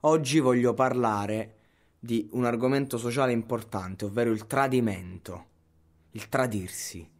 Oggi voglio parlare di un argomento sociale importante, ovvero il tradimento, il tradirsi.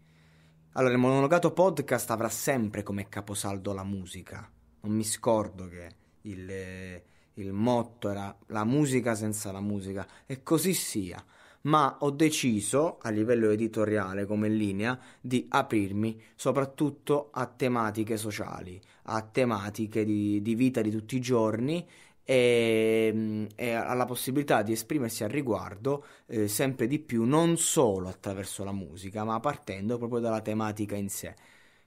Allora, il monologato podcast avrà sempre come caposaldo la musica. Non mi scordo che il, eh, il motto era la musica senza la musica, e così sia. Ma ho deciso, a livello editoriale come linea, di aprirmi soprattutto a tematiche sociali, a tematiche di, di vita di tutti i giorni e, ehm, e ha la possibilità di esprimersi al riguardo eh, sempre di più, non solo attraverso la musica, ma partendo proprio dalla tematica in sé.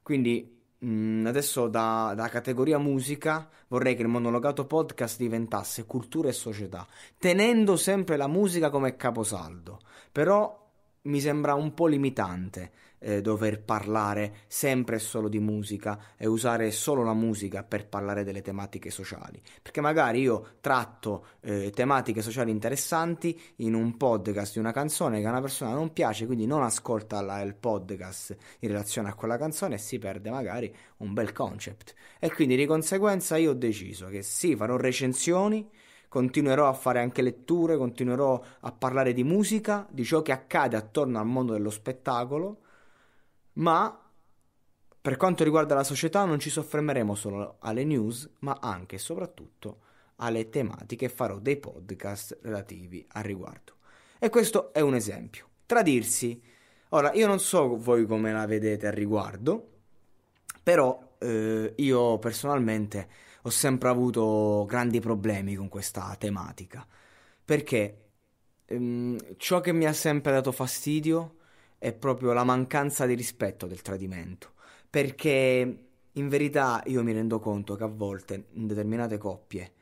Quindi Mm, adesso da, da, categoria musica vorrei che il monologato podcast diventasse cultura e società, tenendo sempre la musica come caposaldo, però mi sembra un po' limitante eh, dover parlare sempre e solo di musica e usare solo la musica per parlare delle tematiche sociali. Perché magari io tratto eh, tematiche sociali interessanti in un podcast di una canzone che a una persona non piace, quindi non ascolta la, il podcast in relazione a quella canzone e si perde magari un bel concept. E quindi di conseguenza io ho deciso che sì, farò recensioni continuerò a fare anche letture, continuerò a parlare di musica, di ciò che accade attorno al mondo dello spettacolo ma per quanto riguarda la società non ci soffermeremo solo alle news, ma anche e soprattutto alle tematiche farò dei podcast relativi al riguardo. E questo è un esempio. Tradirsi. Ora, io non so voi come la vedete al riguardo, però eh, io personalmente ho sempre avuto grandi problemi con questa tematica, perché ehm, ciò che mi ha sempre dato fastidio è proprio la mancanza di rispetto del tradimento, perché in verità io mi rendo conto che a volte in determinate coppie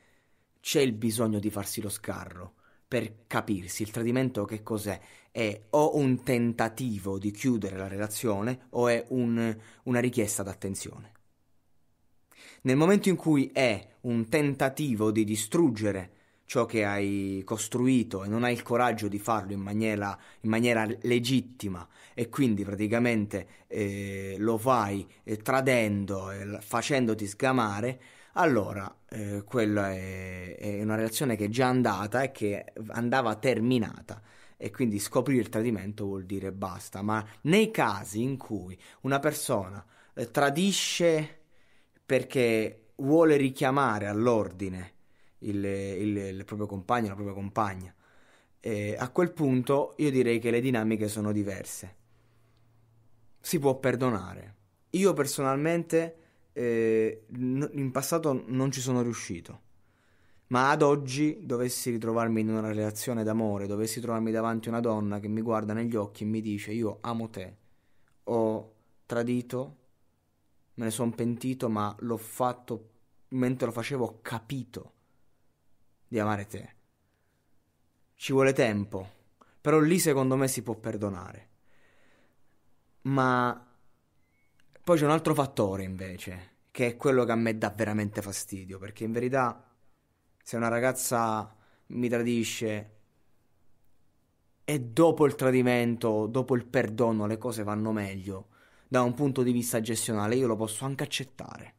c'è il bisogno di farsi lo scarro per capirsi il tradimento che cos'è? È o un tentativo di chiudere la relazione o è un, una richiesta d'attenzione. Nel momento in cui è un tentativo di distruggere ciò che hai costruito e non hai il coraggio di farlo in maniera, in maniera legittima e quindi praticamente eh, lo fai eh, tradendo, eh, facendoti sgamare, allora eh, quella è, è una relazione che è già andata e che andava terminata e quindi scoprire il tradimento vuol dire basta, ma nei casi in cui una persona eh, tradisce perché vuole richiamare all'ordine il, il, il proprio compagno, la propria compagna. E a quel punto io direi che le dinamiche sono diverse. Si può perdonare. Io personalmente eh, in passato non ci sono riuscito, ma ad oggi dovessi ritrovarmi in una relazione d'amore, dovessi trovarmi davanti a una donna che mi guarda negli occhi e mi dice io amo te, ho tradito, me ne sono pentito, ma l'ho fatto mentre lo facevo ho capito di amare te. Ci vuole tempo, però lì secondo me si può perdonare. Ma poi c'è un altro fattore invece, che è quello che a me dà veramente fastidio, perché in verità se una ragazza mi tradisce e dopo il tradimento, dopo il perdono, le cose vanno meglio, da un punto di vista gestionale io lo posso anche accettare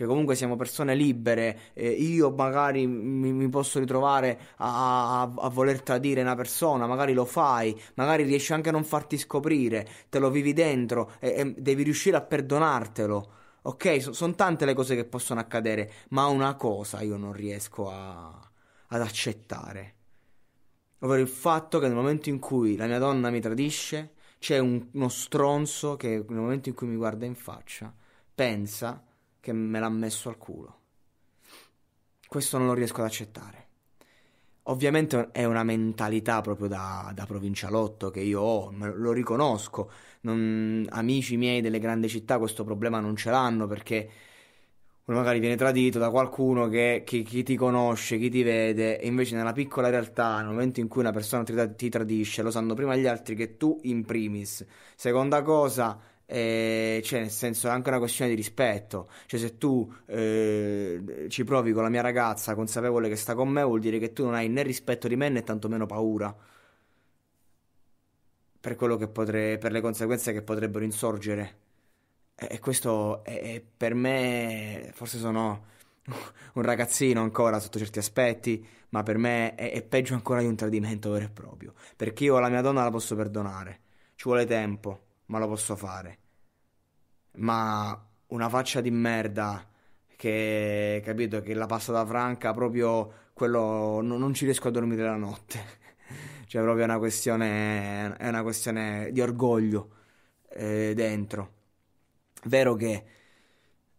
cioè comunque siamo persone libere, eh, io magari mi, mi posso ritrovare a, a, a, voler tradire una persona, magari lo fai, magari riesci anche a non farti scoprire, te lo vivi dentro e, e devi riuscire a perdonartelo. Ok, so, sono tante le cose che possono accadere, ma una cosa io non riesco a, ad accettare. Ovvero il fatto che nel momento in cui la mia donna mi tradisce, c'è un, uno stronzo che nel momento in cui mi guarda in faccia pensa che me l'ha messo al culo. Questo non lo riesco ad accettare. Ovviamente è una mentalità proprio da, da provincialotto che io ho, lo riconosco. Non, amici miei delle grandi città questo problema non ce l'hanno perché uno magari viene tradito da qualcuno che, che, chi ti conosce, chi ti vede, e invece nella piccola realtà, nel momento in cui una persona ti, ti tradisce, lo sanno prima gli altri che tu in primis. Seconda cosa, eh, cioè nel senso è anche una questione di rispetto, cioè se tu eh, ci provi con la mia ragazza consapevole che sta con me vuol dire che tu non hai né rispetto di me né tantomeno paura per, potre, per le conseguenze che potrebbero insorgere e, e questo è, è per me forse sono un ragazzino ancora sotto certi aspetti, ma per me è, è peggio ancora di un tradimento vero e proprio, perché io la mia donna la posso perdonare, ci vuole tempo ma lo posso fare. Ma una faccia di merda che, capito, che la passata franca proprio quello non, non ci riesco a dormire la notte. cioè proprio è una questione è una questione di orgoglio eh, dentro. Vero che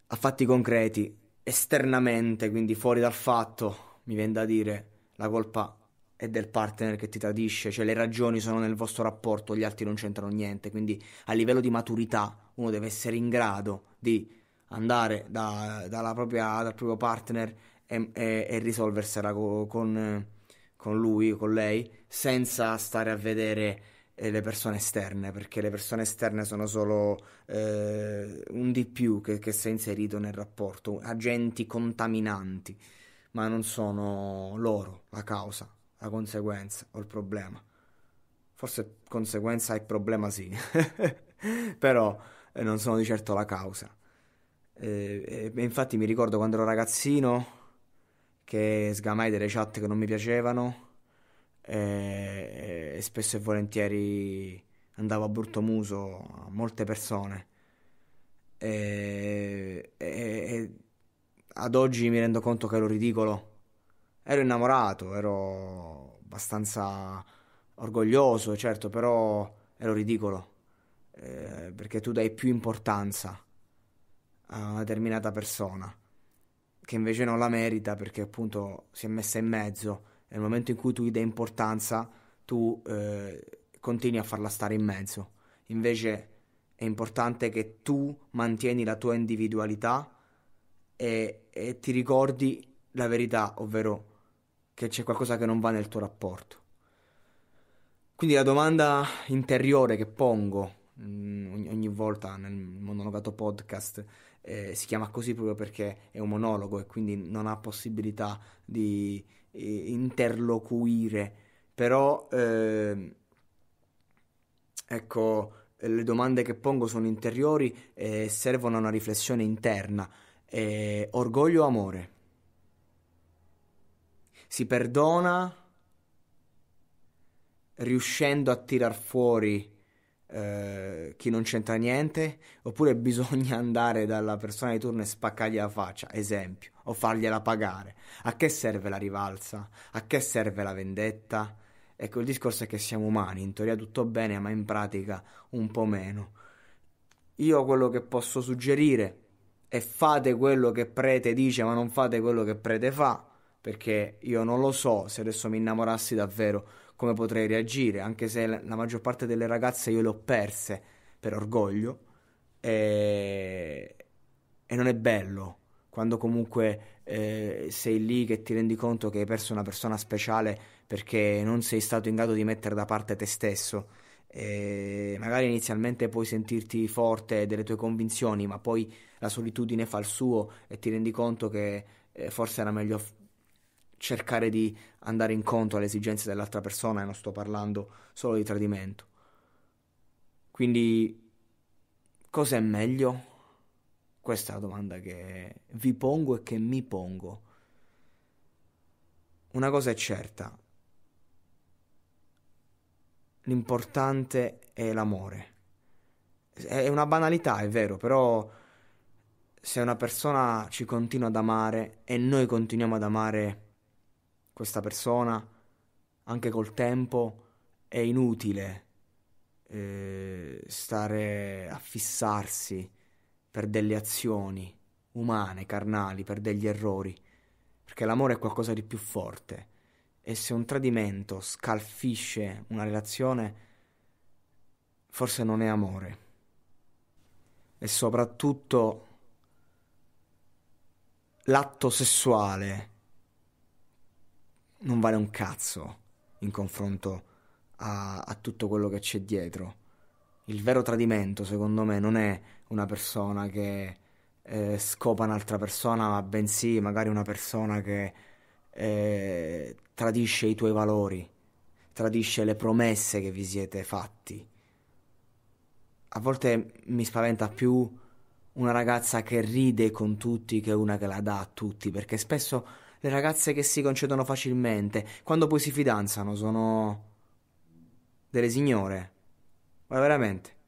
a fatti concreti esternamente, quindi fuori dal fatto, mi viene da dire la colpa e del partner che ti tradisce, cioè le ragioni sono nel vostro rapporto, gli altri non c'entrano niente, quindi a livello di maturità uno deve essere in grado di andare da, propria, dal proprio partner e, e, e risolversela co, con, con, lui con lei senza stare a vedere eh, le persone esterne, perché le persone esterne sono solo eh, un di più che, che si è inserito nel rapporto, agenti contaminanti, ma non sono loro la causa la conseguenza o il problema. Forse conseguenza e problema sì, però eh, non sono di certo la causa. Eh, eh, infatti mi ricordo quando ero ragazzino che sgamai delle chat che non mi piacevano e, e spesso e volentieri andavo a brutto muso a molte persone. E, e, ad oggi mi rendo conto che ero ridicolo ero innamorato, ero abbastanza orgoglioso, certo, però ero ridicolo, eh, perché tu dai più importanza a una determinata persona, che invece non la merita perché appunto si è messa in mezzo e nel momento in cui tu gli dai importanza, tu eh, continui a farla stare in mezzo. Invece è importante che tu mantieni la tua individualità e, e ti ricordi la verità, ovvero che c'è qualcosa che non va nel tuo rapporto. Quindi la domanda interiore che pongo mm, ogni volta nel monologato podcast eh, si chiama così proprio perché è un monologo e quindi non ha possibilità di eh, interloquire interlocuire, però eh, ecco le domande che pongo sono interiori e eh, servono a una riflessione interna. Eh, orgoglio o amore? si perdona riuscendo a tirar fuori eh, chi non c'entra niente, oppure bisogna andare dalla persona di turno e spaccargli la faccia, esempio, o fargliela pagare. A che serve la rivalsa? A che serve la vendetta? Ecco, il discorso è che siamo umani, in teoria tutto bene, ma in pratica un po' meno. Io quello che posso suggerire è fate quello che prete dice, ma non fate quello che prete fa perché io non lo so se adesso mi innamorassi davvero come potrei reagire, anche se la maggior parte delle ragazze io le ho perse per orgoglio e, e non è bello quando comunque eh, sei lì che ti rendi conto che hai perso una persona speciale perché non sei stato in grado di mettere da parte te stesso. E magari inizialmente puoi sentirti forte delle tue convinzioni, ma poi la solitudine fa il suo e ti rendi conto che eh, forse era meglio cercare di andare incontro alle esigenze dell'altra persona e non sto parlando solo di tradimento. Quindi cosa è meglio? Questa è la domanda che vi pongo e che mi pongo. Una cosa è certa, l'importante è l'amore. È una banalità, è vero, però se una persona ci continua ad amare e noi continuiamo ad amare questa persona, anche col tempo, è inutile eh, stare a fissarsi per delle azioni umane, carnali, per degli errori, perché l'amore è qualcosa di più forte e se un tradimento scalfisce una relazione, forse non è amore. E soprattutto l'atto sessuale non vale un cazzo in confronto a, a tutto quello che c'è dietro. Il vero tradimento, secondo me, non è una persona che eh, scopa un'altra persona, ma bensì magari una persona che eh, tradisce i tuoi valori, tradisce le promesse che vi siete fatti. A volte mi spaventa più una ragazza che ride con tutti che una che la dà a tutti, perché spesso le ragazze che si concedono facilmente, quando poi si fidanzano, sono delle signore. Ma veramente.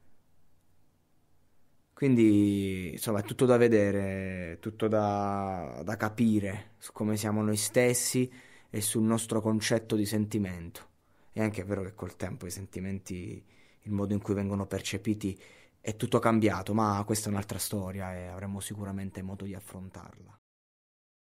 Quindi, insomma, è tutto da vedere, tutto da, da capire su come siamo noi stessi e sul nostro concetto di sentimento. E anche è vero che col tempo i sentimenti, il modo in cui vengono percepiti, è tutto cambiato, ma questa è un'altra storia e avremo sicuramente modo di affrontarla.